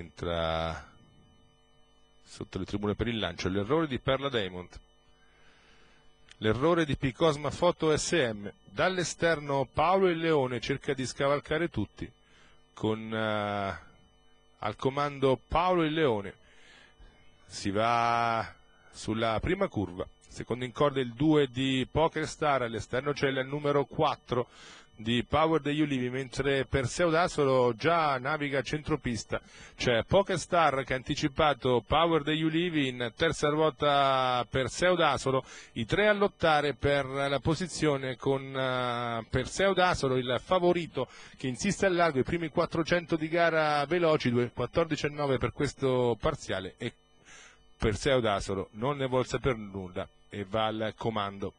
entra sotto le tribune per il lancio l'errore di Perla Diamond l'errore di Picosma Foto SM dall'esterno Paolo il Leone cerca di scavalcare tutti con eh, al comando Paolo il Leone si va sulla prima curva secondo in corda il 2 di Pokerstar, all'esterno c'è il numero 4 di Power degli Ulivi, mentre per Seudasolo già naviga a centropista. C'è Pokerstar che ha anticipato Power degli Ulivi in terza ruota per Seudasolo, i tre a lottare per la posizione con uh, per Seudasolo il favorito che insiste al largo, i primi 400 di gara veloci, 2, 14 e 9 per questo parziale e Perseo d'Asolo non ne vuol sapere nulla e va al comando.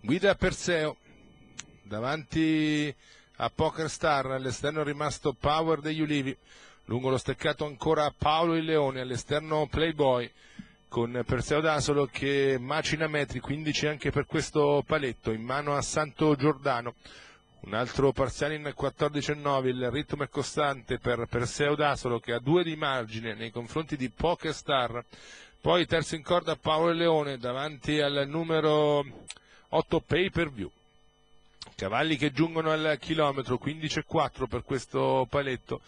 Guida Perseo davanti a Poker Star, all'esterno è rimasto Power degli Ulivi, lungo lo steccato ancora Paolo il Leone, all'esterno Playboy con Perseo d'Asolo che macina metri, 15 anche per questo paletto, in mano a Santo Giordano. Un altro parziale in 14.9, il ritmo è costante per Perseo D'Asolo che ha due di margine nei confronti di Poker Star. Poi terzo in corda Paolo Leone davanti al numero 8 pay per view. Cavalli che giungono al chilometro 15,4 per questo paletto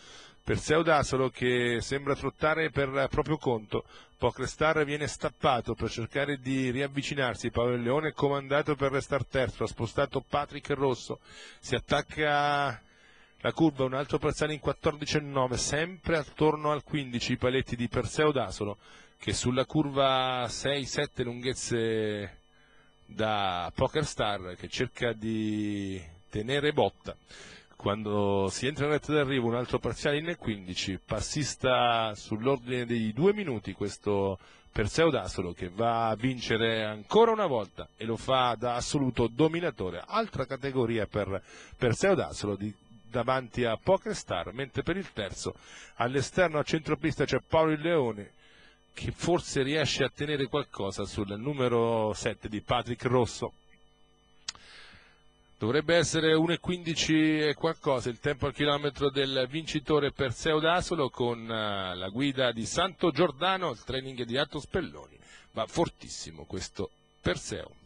per Seudasolo che sembra trottare per proprio conto. Pocrestar viene stappato per cercare di riavvicinarsi, Paolo Leone comandato per restare terzo, ha spostato Patrick Rosso, si attacca la curva, un altro Prezzani in 14-9, sempre attorno al 15 i paletti di Perseo D'Asolo, che sulla curva 6-7 lunghezze da Poker Star, che cerca di tenere botta quando si entra in retta d'arrivo un altro parziale in 15, passista sull'ordine dei due minuti questo Perseo D'Asolo che va a vincere ancora una volta e lo fa da assoluto dominatore, altra categoria per Perseo D'Asolo di, davanti a Pokestar, mentre per il terzo all'esterno a centropista c'è Paolo il Leone che forse riesce a tenere qualcosa sul numero 7 di Patrick Rosso Dovrebbe essere 1.15 e qualcosa il tempo al chilometro del vincitore Perseo d'Asolo con eh, la guida di Santo Giordano, il training di Atto Spelloni. Va fortissimo questo Perseo.